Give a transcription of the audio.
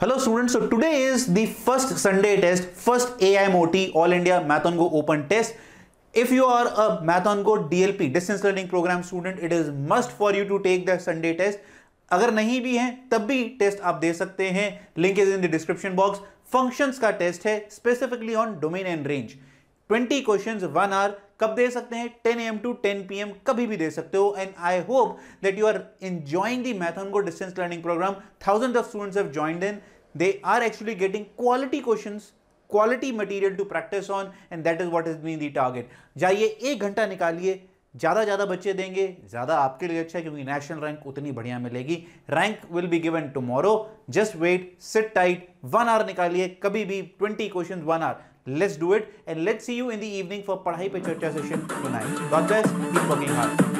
hello students so today is the first Sunday test first A I T all India Mathongo open test if you are a Mathongo DLP distance learning program student it is must for you to take the Sunday test अगर नहीं भी है तब भी test आप दे सकते हैं link is in the description box functions का टेस्ट है specifically on domain and range twenty question one hour कब दे सकते हैं ten AM to ten PM एम कभी भी दे सकते हो and I hope that you are enjoying the Mathongo distance learning program thousand of students have in they are actually getting quality question quality material to practice on and that is what is been the target जाइए एक घंटा निकालिए ज़्यादा ज़्यादा बच्चे देंगे ज़्यादा आपके लिए अच्छा है क्योंकि नेशनल रैंक उतनी बढ़िया मिलेगी rank will be given tomorrow just wait sit tight one hour निकालिए कभी भी twenty question one hour let's do it and let's see you in the evening for Padhai Pe Charcha session tonight God बेस्ट keep working hard